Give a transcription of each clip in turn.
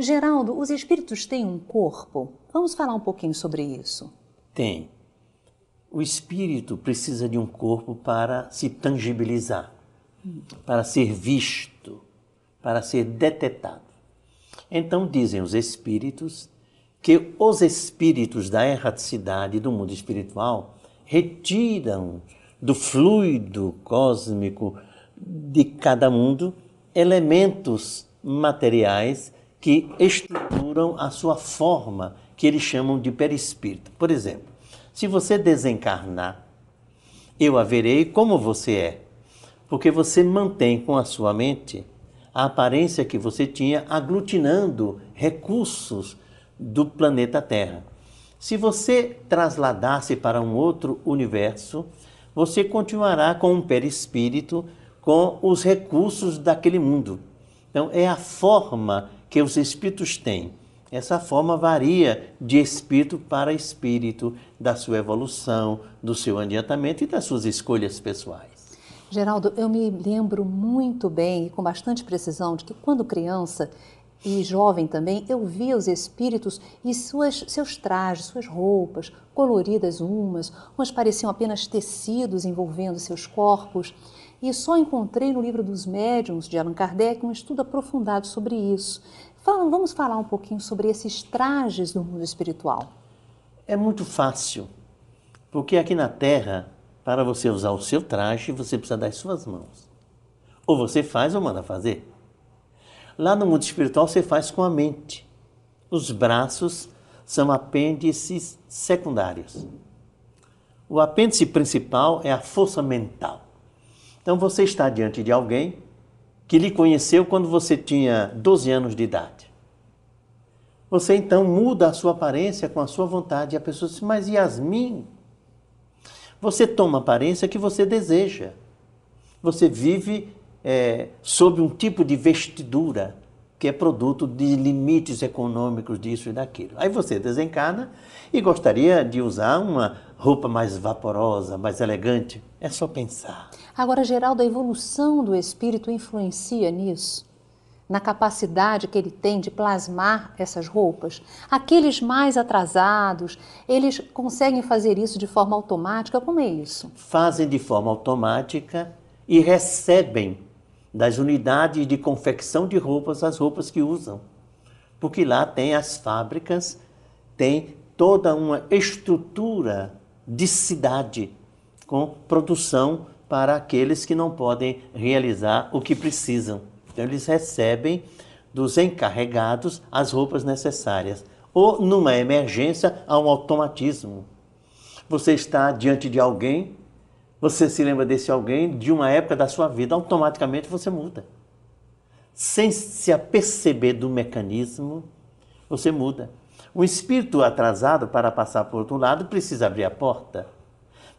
Geraldo, os espíritos têm um corpo? Vamos falar um pouquinho sobre isso. Tem. O espírito precisa de um corpo para se tangibilizar, para ser visto, para ser detetado. Então dizem os espíritos que os espíritos da erraticidade do mundo espiritual retiram do fluido cósmico de cada mundo elementos materiais que estruturam a sua forma, que eles chamam de perispírito. Por exemplo, se você desencarnar, eu a verei como você é, porque você mantém com a sua mente a aparência que você tinha aglutinando recursos do planeta Terra. Se você trasladasse para um outro universo, você continuará com um perispírito com os recursos daquele mundo. Então, é a forma que os espíritos têm. Essa forma varia de espírito para espírito, da sua evolução, do seu adiantamento e das suas escolhas pessoais. Geraldo, eu me lembro muito bem e com bastante precisão de que quando criança e jovem também, eu via os espíritos e suas, seus trajes, suas roupas, coloridas umas, umas pareciam apenas tecidos envolvendo seus corpos. E só encontrei no livro dos médiuns, de Allan Kardec, um estudo aprofundado sobre isso. Fala, vamos falar um pouquinho sobre esses trajes do mundo espiritual. É muito fácil, porque aqui na Terra, para você usar o seu traje, você precisa das suas mãos. Ou você faz ou manda fazer. Lá no mundo espiritual, você faz com a mente. Os braços são apêndices secundários. O apêndice principal é a força mental. Então você está diante de alguém que lhe conheceu quando você tinha 12 anos de idade. Você então muda a sua aparência com a sua vontade e a pessoa diz: Mas Yasmin, você toma a aparência que você deseja. Você vive é, sob um tipo de vestidura que é produto de limites econômicos disso e daquilo. Aí você desencarna e gostaria de usar uma roupa mais vaporosa, mais elegante. É só pensar. Agora, Geraldo, a evolução do espírito influencia nisso? Na capacidade que ele tem de plasmar essas roupas? Aqueles mais atrasados, eles conseguem fazer isso de forma automática? Como é isso? Fazem de forma automática e recebem das unidades de confecção de roupas, as roupas que usam. Porque lá tem as fábricas, tem toda uma estrutura de cidade com produção para aqueles que não podem realizar o que precisam. Então, eles recebem dos encarregados as roupas necessárias. Ou, numa emergência, há um automatismo. Você está diante de alguém você se lembra desse alguém de uma época da sua vida, automaticamente você muda. Sem se aperceber do mecanismo, você muda. O espírito atrasado para passar por outro lado precisa abrir a porta.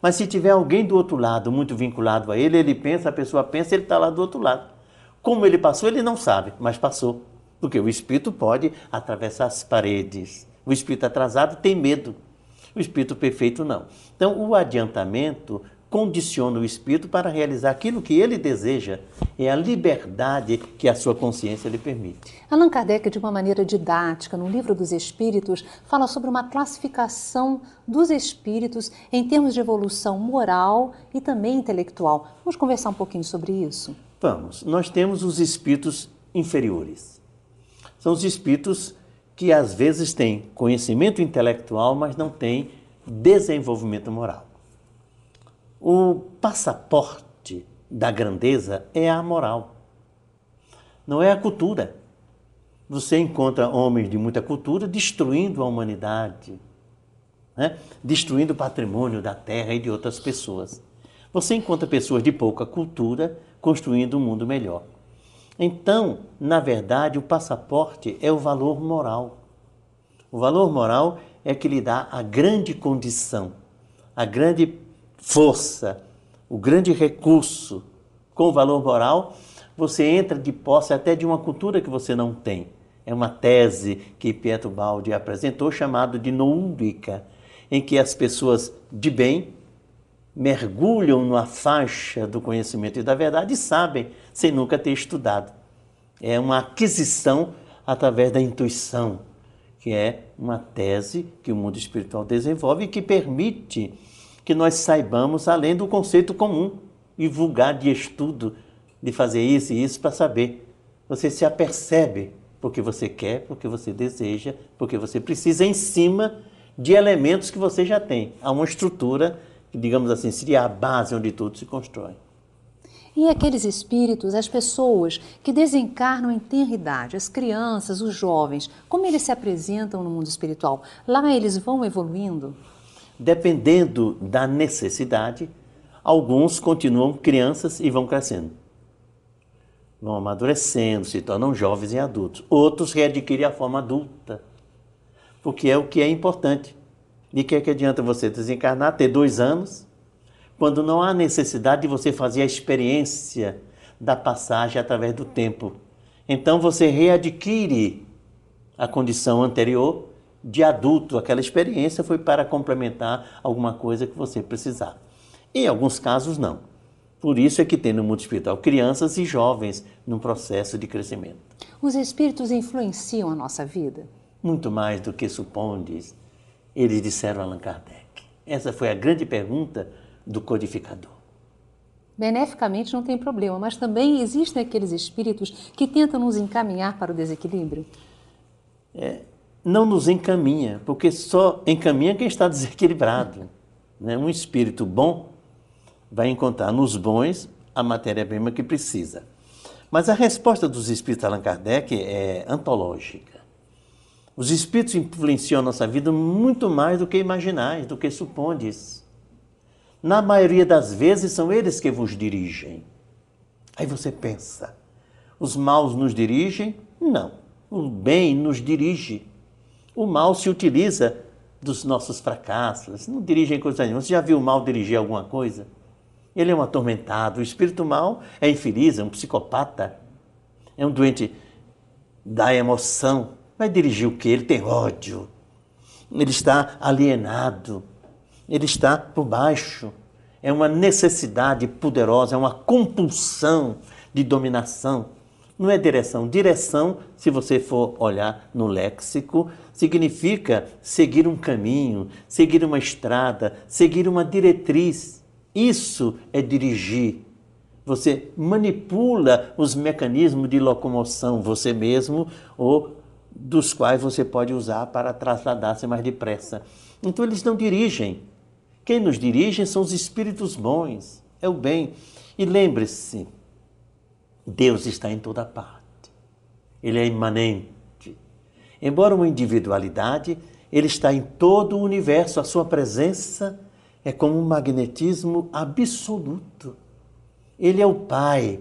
Mas se tiver alguém do outro lado muito vinculado a ele, ele pensa, a pessoa pensa, ele está lá do outro lado. Como ele passou, ele não sabe, mas passou. Porque o espírito pode atravessar as paredes. O espírito atrasado tem medo. O espírito perfeito não. Então, o adiantamento condiciona o espírito para realizar aquilo que ele deseja. É a liberdade que a sua consciência lhe permite. Allan Kardec, de uma maneira didática, no Livro dos Espíritos, fala sobre uma classificação dos espíritos em termos de evolução moral e também intelectual. Vamos conversar um pouquinho sobre isso? Vamos. Nós temos os espíritos inferiores. São os espíritos que às vezes têm conhecimento intelectual, mas não têm desenvolvimento moral. O passaporte da grandeza é a moral, não é a cultura. Você encontra homens de muita cultura destruindo a humanidade, né? destruindo o patrimônio da terra e de outras pessoas. Você encontra pessoas de pouca cultura construindo um mundo melhor. Então, na verdade, o passaporte é o valor moral. O valor moral é que lhe dá a grande condição, a grande força, o grande recurso com valor moral, você entra de posse até de uma cultura que você não tem. É uma tese que Pietro Baldi apresentou, chamado de noumbica, em que as pessoas de bem mergulham na faixa do conhecimento e da verdade e sabem, sem nunca ter estudado. É uma aquisição através da intuição, que é uma tese que o mundo espiritual desenvolve e que permite que nós saibamos além do conceito comum e vulgar de estudo, de fazer isso e isso para saber. Você se apercebe porque você quer, porque você deseja, porque você precisa em cima de elementos que você já tem. Há uma estrutura que, digamos assim, seria a base onde tudo se constrói. E aqueles espíritos, as pessoas que desencarnam em tenra idade, as crianças, os jovens, como eles se apresentam no mundo espiritual? Lá eles vão evoluindo? Dependendo da necessidade, alguns continuam crianças e vão crescendo. Vão amadurecendo, se tornam jovens e adultos. Outros readquirem a forma adulta, porque é o que é importante. E que, é que adianta você desencarnar, ter dois anos, quando não há necessidade de você fazer a experiência da passagem através do tempo. Então você readquire a condição anterior de adulto, aquela experiência foi para complementar alguma coisa que você precisava Em alguns casos, não. Por isso é que tem no mundo espiritual crianças e jovens num processo de crescimento. Os espíritos influenciam a nossa vida? Muito mais do que supondes, eles disseram Allan Kardec. Essa foi a grande pergunta do codificador. Beneficamente não tem problema, mas também existem aqueles espíritos que tentam nos encaminhar para o desequilíbrio? É, não nos encaminha, porque só encaminha quem está desequilibrado. Né? Um espírito bom vai encontrar nos bons a matéria-prima que precisa. Mas a resposta dos espíritos Allan Kardec é antológica. Os espíritos influenciam nossa vida muito mais do que imaginais, do que supondes. Na maioria das vezes são eles que vos dirigem. Aí você pensa: os maus nos dirigem? Não. O bem nos dirige o mal se utiliza dos nossos fracassos. Não dirigem coisa nenhuma. Você já viu o mal dirigir alguma coisa? Ele é um atormentado. O espírito mal é infeliz, é um psicopata, é um doente da emoção. Vai dirigir o quê? Ele tem ódio. Ele está alienado. Ele está por baixo. É uma necessidade poderosa, é uma compulsão de dominação não é direção. Direção, se você for olhar no léxico, significa seguir um caminho, seguir uma estrada, seguir uma diretriz. Isso é dirigir. Você manipula os mecanismos de locomoção você mesmo ou dos quais você pode usar para trasladar-se mais depressa. Então eles não dirigem. Quem nos dirige são os espíritos bons, é o bem. E lembre-se, Deus está em toda parte. Ele é imanente. Embora uma individualidade, ele está em todo o universo. A sua presença é como um magnetismo absoluto. Ele é o Pai.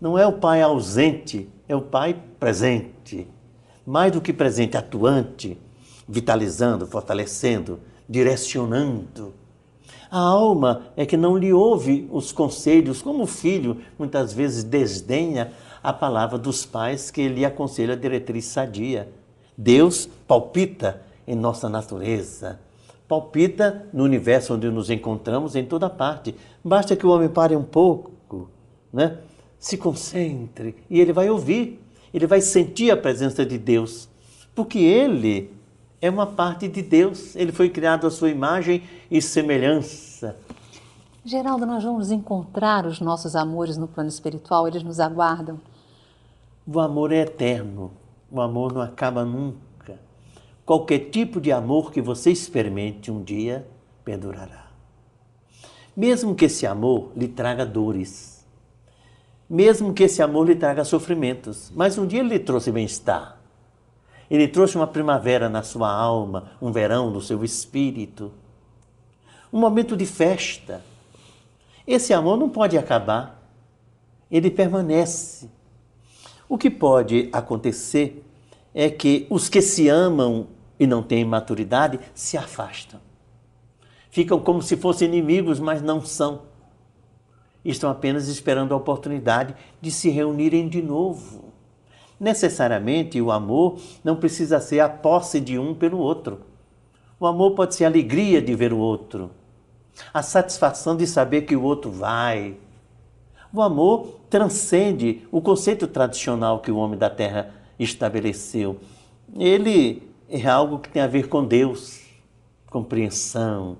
Não é o Pai ausente, é o Pai presente. Mais do que presente, atuante, vitalizando, fortalecendo, direcionando a alma é que não lhe ouve os conselhos, como o filho muitas vezes desdenha a palavra dos pais que lhe aconselha a diretriz sadia. Deus palpita em nossa natureza, palpita no universo onde nos encontramos, em toda parte. Basta que o homem pare um pouco, né? se concentre e ele vai ouvir, ele vai sentir a presença de Deus, porque ele é uma parte de Deus. Ele foi criado à sua imagem e semelhança. Geraldo, nós vamos encontrar os nossos amores no plano espiritual, eles nos aguardam. O amor é eterno, o amor não acaba nunca. Qualquer tipo de amor que você experimente um dia perdurará. Mesmo que esse amor lhe traga dores, mesmo que esse amor lhe traga sofrimentos, mas um dia ele lhe trouxe bem-estar ele trouxe uma primavera na sua alma, um verão no seu espírito. Um momento de festa. Esse amor não pode acabar. Ele permanece. O que pode acontecer é que os que se amam e não têm maturidade se afastam. Ficam como se fossem inimigos, mas não são. Estão apenas esperando a oportunidade de se reunirem de novo. Necessariamente, o amor não precisa ser a posse de um pelo outro. O amor pode ser a alegria de ver o outro, a satisfação de saber que o outro vai. O amor transcende o conceito tradicional que o homem da terra estabeleceu. Ele é algo que tem a ver com Deus, compreensão,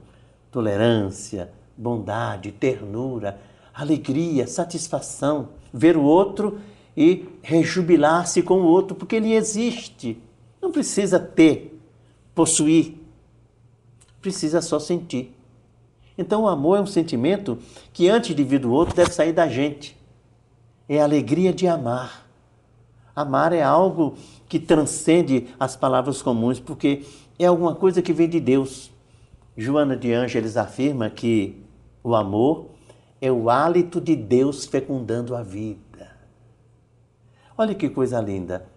tolerância, bondade, ternura, alegria, satisfação, ver o outro e rejubilar-se com o outro, porque ele existe. Não precisa ter, possuir, precisa só sentir. Então, o amor é um sentimento que, antes de vir do outro, deve sair da gente. É a alegria de amar. Amar é algo que transcende as palavras comuns, porque é alguma coisa que vem de Deus. Joana de Ângeles afirma que o amor é o hálito de Deus fecundando a vida. Olha que coisa linda.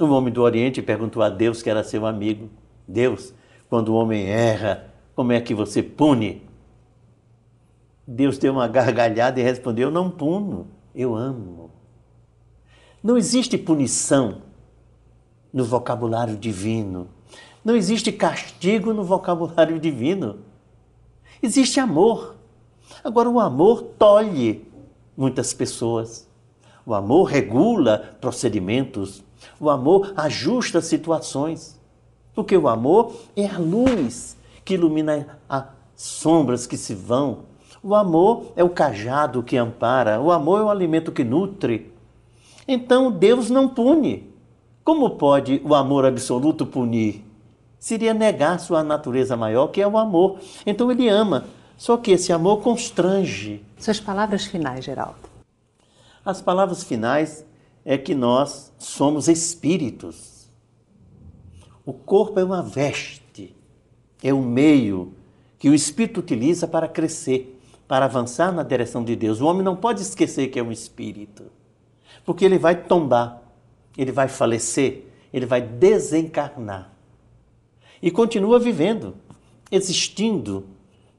O homem do Oriente perguntou a Deus, que era seu amigo: Deus, quando o homem erra, como é que você pune? Deus deu uma gargalhada e respondeu: Eu Não puno, eu amo. Não existe punição no vocabulário divino. Não existe castigo no vocabulário divino. Existe amor. Agora, o amor tolhe muitas pessoas. O amor regula procedimentos. O amor ajusta situações. Porque o amor é a luz que ilumina as sombras que se vão. O amor é o cajado que ampara. O amor é o alimento que nutre. Então Deus não pune. Como pode o amor absoluto punir? Seria negar sua natureza maior, que é o amor. Então ele ama. Só que esse amor constrange. Suas palavras finais, Geraldo. As palavras finais é que nós somos espíritos. O corpo é uma veste, é um meio que o espírito utiliza para crescer, para avançar na direção de Deus. O homem não pode esquecer que é um espírito, porque ele vai tombar, ele vai falecer, ele vai desencarnar. E continua vivendo, existindo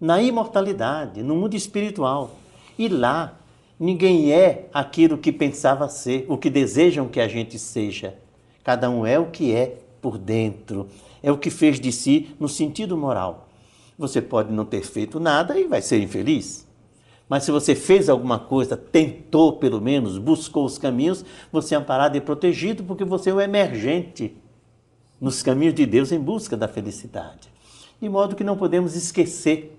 na imortalidade, no mundo espiritual. E lá Ninguém é aquilo que pensava ser, o que desejam que a gente seja. Cada um é o que é por dentro, é o que fez de si no sentido moral. Você pode não ter feito nada e vai ser infeliz. Mas se você fez alguma coisa, tentou pelo menos, buscou os caminhos, você é amparado e protegido porque você é o emergente nos caminhos de Deus em busca da felicidade. De modo que não podemos esquecer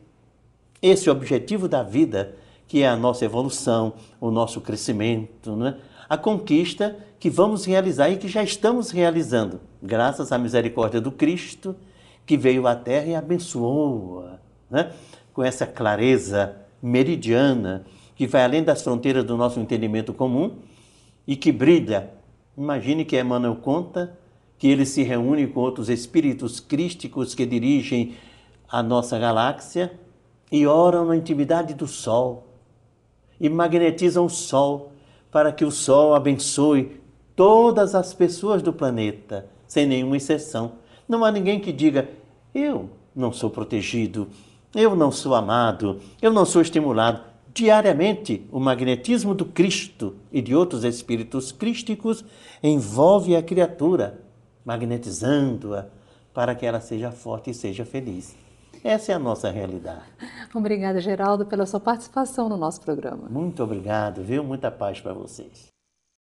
esse objetivo da vida que é a nossa evolução, o nosso crescimento, né? a conquista que vamos realizar e que já estamos realizando, graças à misericórdia do Cristo que veio à Terra e abençoou-a, né? com essa clareza meridiana que vai além das fronteiras do nosso entendimento comum e que brilha. Imagine que Emmanuel conta que ele se reúne com outros espíritos crísticos que dirigem a nossa galáxia e oram na intimidade do Sol, e magnetizam o Sol para que o Sol abençoe todas as pessoas do planeta, sem nenhuma exceção. Não há ninguém que diga: eu não sou protegido, eu não sou amado, eu não sou estimulado. Diariamente, o magnetismo do Cristo e de outros espíritos crísticos envolve a criatura, magnetizando-a para que ela seja forte e seja feliz. Essa é a nossa realidade. Obrigada, Geraldo, pela sua participação no nosso programa. Muito obrigado, viu? Muita paz para vocês.